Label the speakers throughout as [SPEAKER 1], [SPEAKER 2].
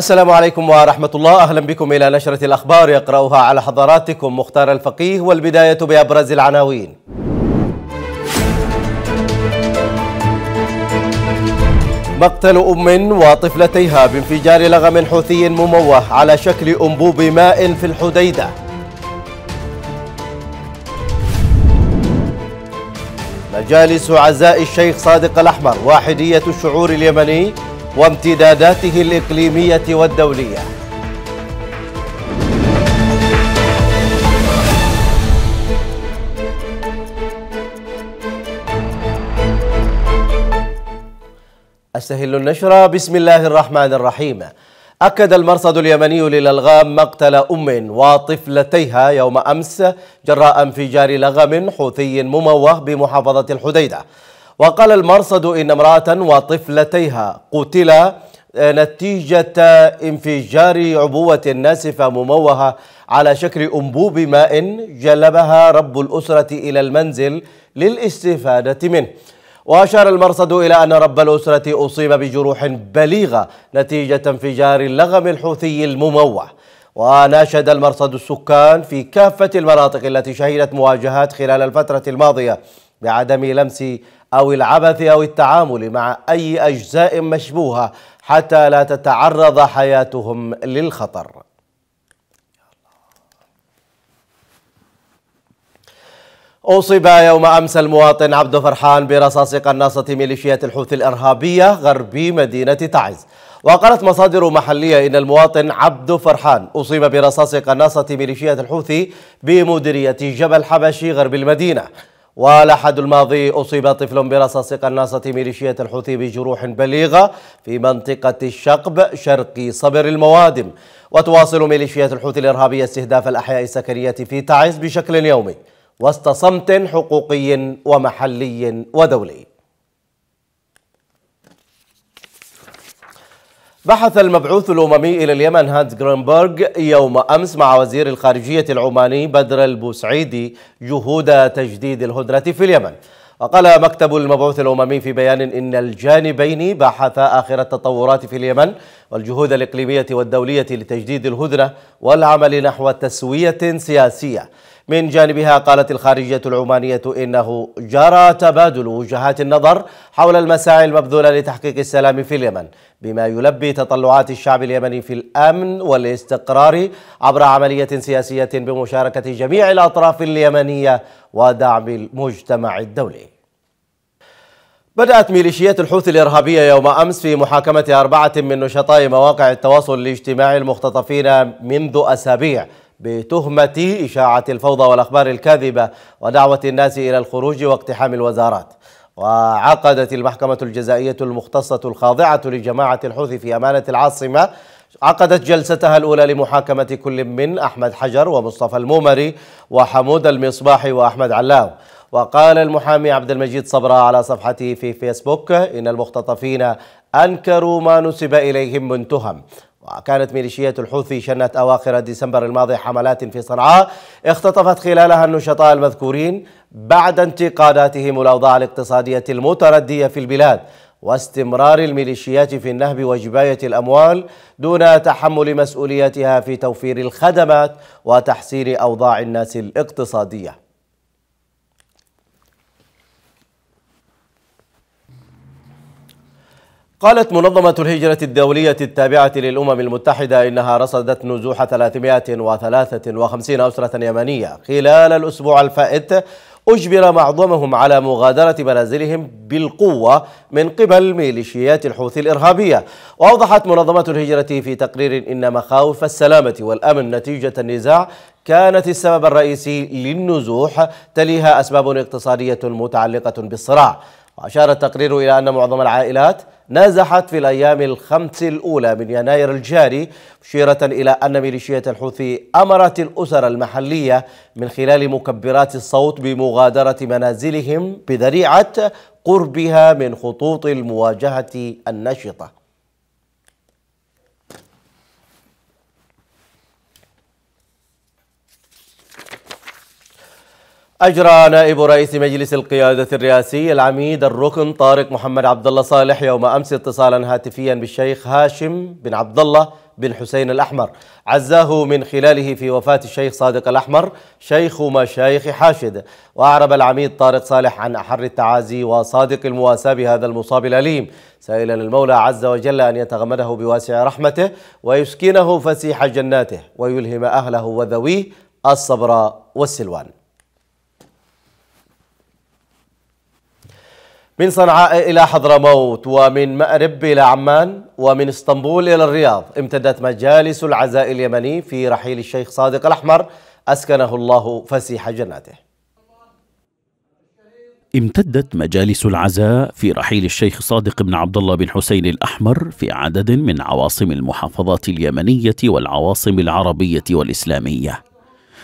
[SPEAKER 1] السلام عليكم ورحمة الله أهلا بكم إلى نشرة الأخبار يقرأها على حضراتكم مختار الفقيه والبداية بأبرز العناوين مقتل أم وطفلتيها بانفجار لغم حوثي مموه على شكل أنبوب ماء في الحديدة مجالس عزاء الشيخ صادق الأحمر واحدية الشعور اليمني وامتداداته الإقليمية والدولية أستهل النشرة بسم الله الرحمن الرحيم أكد المرصد اليمني للألغام مقتل أم وطفلتيها يوم أمس جراء انفجار لغم حوثي مموه بمحافظة الحديدة وقال المرصد إن امرأة وطفلتيها قتلا آه، نتيجة انفجار عبوة ناسفة مموهة على شكل أنبوب ماء جلبها رب الأسرة إلى المنزل للاستفادة منه وأشار المرصد إلى أن رب الأسرة أصيب بجروح بليغة نتيجة انفجار اللغم الحوثي المموه وناشد المرصد السكان في كافة المناطق التي شهدت مواجهات خلال الفترة الماضية بعدم لمس أو العبث أو التعامل مع أي أجزاء مشبوهة حتى لا تتعرض حياتهم للخطر أصيب يوم أمس المواطن عبد فرحان برصاص قناصة ميليشيات الحوثي الإرهابية غربي مدينة تعز وقالت مصادر محلية إن المواطن عبد فرحان أصيب برصاص قناصة ميليشيات الحوثي بمديرية جبل حبشي غرب المدينة والأحد الماضي أصيب طفل برصاص قناصة ميليشية الحوثي بجروح بليغة في منطقة الشقب شرقي صبر الموادم وتواصل ميليشية الحوثي الإرهابية استهداف الأحياء السكنية في تعز بشكل يومي وسط صمت حقوقي ومحلي ودولي بحث المبعوث الأممي إلى اليمن هانز جرينبرغ يوم أمس مع وزير الخارجية العماني بدر البوسعيدي جهود تجديد الهدنة في اليمن وقال مكتب المبعوث الأممي في بيان إن الجانبين بحثا آخر التطورات في اليمن والجهود الإقليمية والدولية لتجديد الهدنة والعمل نحو تسوية سياسية من جانبها قالت الخارجية العمانية إنه جرى تبادل وجهات النظر حول المساعي المبذولة لتحقيق السلام في اليمن بما يلبي تطلعات الشعب اليمني في الأمن والاستقرار عبر عملية سياسية بمشاركة جميع الأطراف اليمنية ودعم المجتمع الدولي بدأت ميليشيات الحوثي الإرهابية يوم أمس في محاكمة أربعة من نشطاء مواقع التواصل الاجتماعي المختطفين منذ أسابيع بتهمة إشاعة الفوضى والأخبار الكاذبة ودعوة الناس إلى الخروج واقتحام الوزارات وعقدت المحكمة الجزائية المختصة الخاضعة لجماعة الحوثي في أمانة العاصمة عقدت جلستها الأولى لمحاكمة كل من أحمد حجر ومصطفى المومري وحمود المصباحي وأحمد علاو وقال المحامي عبد المجيد صبرا على صفحته في فيسبوك إن المختطفين أنكروا ما نسب إليهم من تهم وكانت ميليشيات الحوثي شنت أواخر ديسمبر الماضي حملات في صنعاء اختطفت خلالها النشطاء المذكورين بعد انتقاداتهم الأوضاع الاقتصادية المتردية في البلاد واستمرار الميليشيات في النهب وجباية الأموال دون تحمل مسؤوليتها في توفير الخدمات وتحسين أوضاع الناس الاقتصادية قالت منظمة الهجرة الدولية التابعة للأمم المتحدة إنها رصدت نزوح 353 أسرة يمنية خلال الأسبوع الفائت أجبر معظمهم على مغادرة منازلهم بالقوة من قبل ميليشيات الحوثي الإرهابية وأوضحت منظمة الهجرة في تقرير إن مخاوف السلامة والأمن نتيجة النزاع كانت السبب الرئيسي للنزوح تليها أسباب اقتصادية متعلقة بالصراع وأشار التقرير إلى أن معظم العائلات نازحت في الأيام الخمس الأولى من يناير الجاري مشيرة إلى أن ميليشيات الحوثي أمرت الأسر المحلية من خلال مكبرات الصوت بمغادرة منازلهم بذريعة قربها من خطوط المواجهة النشطة أجرى نائب رئيس مجلس القيادة الرئاسي العميد الركن طارق محمد عبد الله صالح يوم أمس اتصالا هاتفيا بالشيخ هاشم بن عبد الله بن حسين الأحمر عزاه من خلاله في وفاة الشيخ صادق الأحمر شيخ مشايخ حاشد وأعرب العميد طارق صالح عن أحر التعازي وصادق المواساة بهذا المصاب الأليم سائلا المولى عز وجل أن يتغمده بواسع رحمته ويسكنه فسيح جناته ويلهم أهله وذويه الصبر والسلوان من صنعاء إلى حضرموت ومن مأرب إلى عمان ومن اسطنبول إلى الرياض امتدت مجالس العزاء اليمني في رحيل الشيخ صادق الأحمر أسكنه الله فسيح جناته
[SPEAKER 2] امتدت مجالس العزاء في رحيل الشيخ صادق بن عبد الله بن حسين الأحمر في عدد من عواصم المحافظات اليمنية والعواصم العربية والإسلامية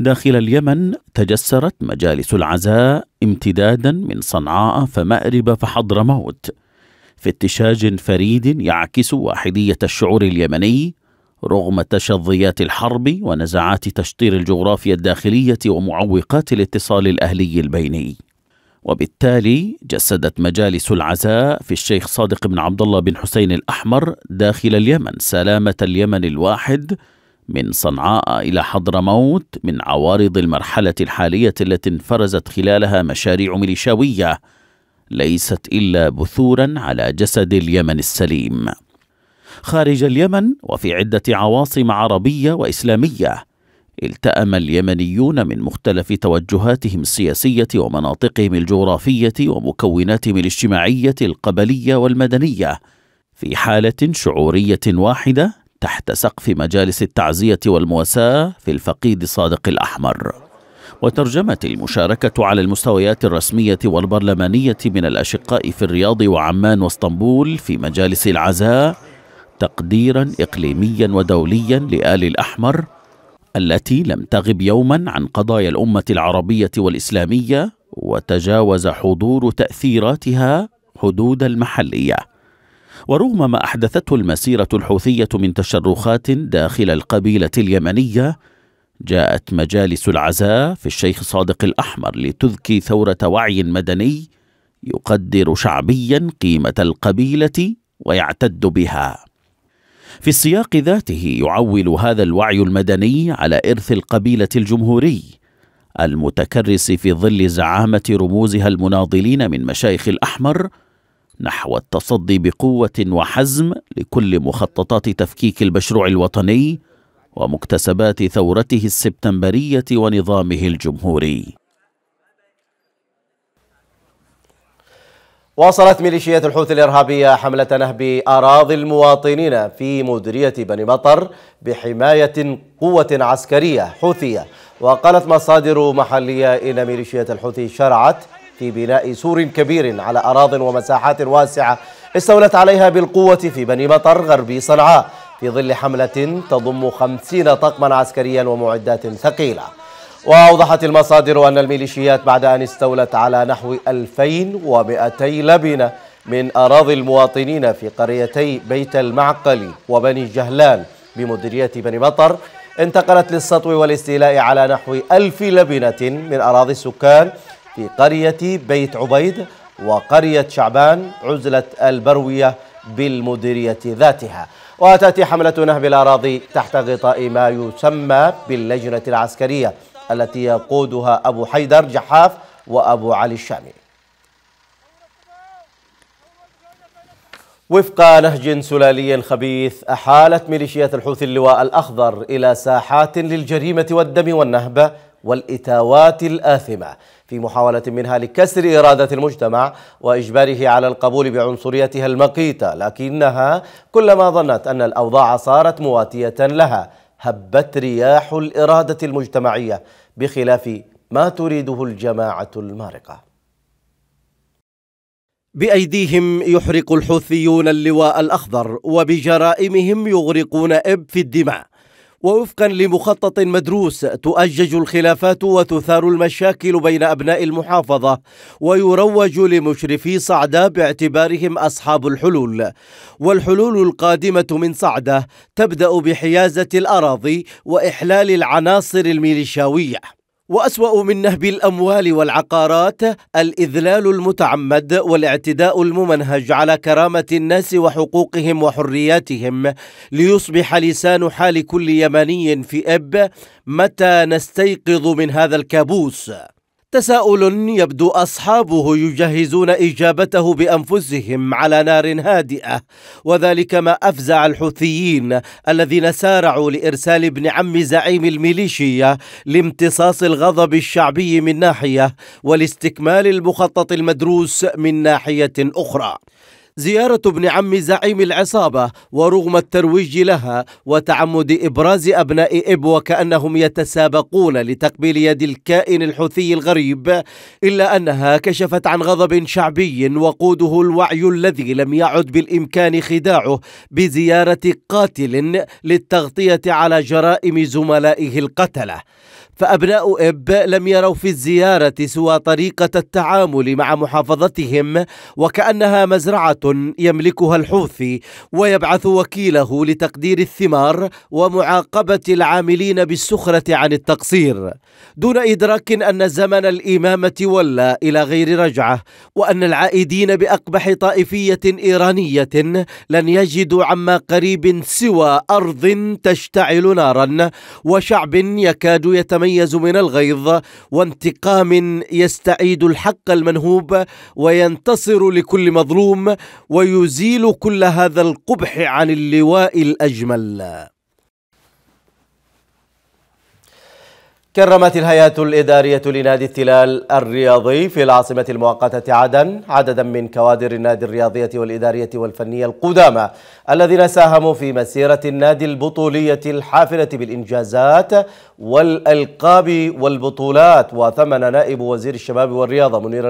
[SPEAKER 2] داخل اليمن تجسرت مجالس العزاء امتدادا من صنعاء فمأرب فحضرموت في اتشاج فريد يعكس واحدية الشعور اليمني رغم تشظيات الحرب ونزعات تشطير الجغرافيا الداخلية ومعوقات الاتصال الأهلي البيني وبالتالي جسدت مجالس العزاء في الشيخ صادق بن عبد الله بن حسين الأحمر داخل اليمن سلامة اليمن الواحد من صنعاء إلى حضرموت من عوارض المرحلة الحالية التي انفرزت خلالها مشاريع ميليشاوية ليست إلا بثورا على جسد اليمن السليم خارج اليمن وفي عدة عواصم عربية وإسلامية التأم اليمنيون من مختلف توجهاتهم السياسية ومناطقهم الجغرافية ومكوناتهم الاجتماعية القبلية والمدنية في حالة شعورية واحدة تحت سقف مجالس التعزية والمواساة في الفقيد صادق الأحمر وترجمت المشاركة على المستويات الرسمية والبرلمانية من الأشقاء في الرياض وعمان واسطنبول في مجالس العزاء تقديرا إقليميا ودوليا لآل الأحمر التي لم تغب يوما عن قضايا الأمة العربية والإسلامية وتجاوز حضور تأثيراتها حدود المحليه ورغم ما أحدثته المسيرة الحوثية من تشرخات داخل القبيلة اليمنية جاءت مجالس العزاء في الشيخ صادق الأحمر لتذكي ثورة وعي مدني يقدر شعبيا قيمة القبيلة ويعتد بها في السياق ذاته يعول هذا الوعي المدني على إرث القبيلة الجمهوري المتكرس في ظل زعامة رموزها المناضلين من مشايخ الأحمر نحو التصدي بقوه وحزم لكل مخططات تفكيك المشروع الوطني ومكتسبات ثورته السبتمبريه ونظامه الجمهوري
[SPEAKER 1] واصلت ميليشيات الحوثي الإرهابية حملة نهب أراضي المواطنين في مديرية بني مطر بحماية قوة عسكرية حوثية وقالت مصادر محلية إن ميليشيات الحوثي شرعت في بناء سور كبير على أراض ومساحات واسعة استولت عليها بالقوة في بني مطر غربي صنعاء في ظل حملة تضم خمسين طقما عسكريا ومعدات ثقيلة وأوضحت المصادر أن الميليشيات بعد أن استولت على نحو 2200 لبنة من أراضي المواطنين في قريتي بيت المعقل وبني جهلان بمديرية بني مطر انتقلت للسطو والاستيلاء على نحو ألف لبنة من أراضي السكان في قرية بيت عبيد وقرية شعبان عزلة البروية بالمديرية ذاتها وتأتي حملة نهب الأراضي تحت غطاء ما يسمى باللجنة العسكرية التي يقودها أبو حيدر جحاف وأبو علي الشامي وفق نهج سلالي خبيث أحالت ميليشيات الحوثي اللواء الأخضر إلى ساحات للجريمة والدم والنهب والإتاوات الآثمة في محاولة منها لكسر إرادة المجتمع وإجباره على القبول بعنصريتها المقيتة لكنها كلما ظنت أن الأوضاع صارت مواتية لها هبت رياح الإرادة المجتمعية بخلاف ما تريده الجماعة المارقة بأيديهم يحرق الحوثيون اللواء الأخضر وبجرائمهم يغرقون إب في الدماء ووفقا لمخطط مدروس تؤجج الخلافات وتثار المشاكل بين أبناء المحافظة ويروج لمشرفي صعدة باعتبارهم أصحاب الحلول والحلول القادمة من صعدة تبدأ بحيازة الأراضي وإحلال العناصر الميليشاوية وأسوأ من نهب الأموال والعقارات الإذلال المتعمد والاعتداء الممنهج على كرامة الناس وحقوقهم وحرياتهم ليصبح لسان حال كل يمني في إب متى نستيقظ من هذا الكابوس تساؤل يبدو أصحابه يجهزون إجابته بأنفسهم على نار هادئة وذلك ما أفزع الحوثيين الذين سارعوا لإرسال ابن عم زعيم الميليشيا لامتصاص الغضب الشعبي من ناحية ولاستكمال المخطط المدروس من ناحية أخرى زيارة ابن عم زعيم العصابة ورغم الترويج لها وتعمد إبراز أبناء إب وكأنهم يتسابقون لتقبيل يد الكائن الحوثي الغريب إلا أنها كشفت عن غضب شعبي وقوده الوعي الذي لم يعد بالإمكان خداعه بزيارة قاتل للتغطية على جرائم زملائه القتلة فأبناء إب لم يروا في الزيارة سوى طريقة التعامل مع محافظتهم وكأنها مزرعة يملكها الحوثي ويبعث وكيله لتقدير الثمار ومعاقبه العاملين بالسخره عن التقصير دون ادراك ان زمن الامامه ولى الى غير رجعه وان العائدين باقبح طائفيه ايرانيه لن يجدوا عما قريب سوى ارض تشتعل نارا وشعب يكاد يتميز من الغيظ وانتقام يستعيد الحق المنهوب وينتصر لكل مظلوم ويزيل كل هذا القبح عن اللواء الأجمل كرمت الهيئة الإدارية لنادي التلال الرياضي في العاصمة المؤقتة عدن عددا من كوادر النادي الرياضية والإدارية والفنية القدامى الذين ساهموا في مسيرة النادي البطولية الحافلة بالإنجازات والألقاب والبطولات وثمن نائب وزير الشباب والرياضة منير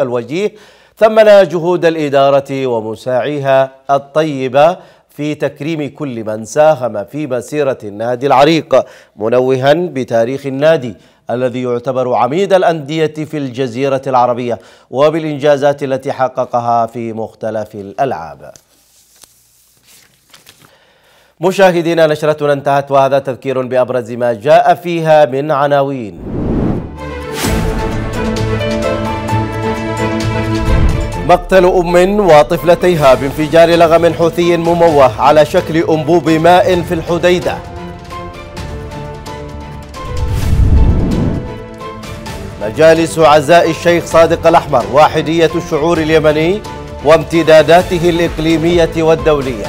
[SPEAKER 1] الوجيه ثمن جهود الإدارة ومساعيها الطيبة في تكريم كل من ساهم في مسيرة النادي العريق منوها بتاريخ النادي الذي يعتبر عميد الأندية في الجزيرة العربية وبالإنجازات التي حققها في مختلف الألعاب مشاهدينا نشرتنا انتهت وهذا تذكير بأبرز ما جاء فيها من عناوين مقتل أم وطفلتيها بانفجار لغم حوثي مموه على شكل أنبوب ماء في الحديدة مجالس عزاء الشيخ صادق الأحمر واحدية الشعور اليمني وامتداداته الإقليمية والدولية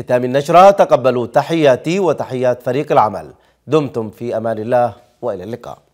[SPEAKER 1] بختام النشرة تقبلوا تحياتي وتحيات فريق العمل دمتم في أمان الله وإلى اللقاء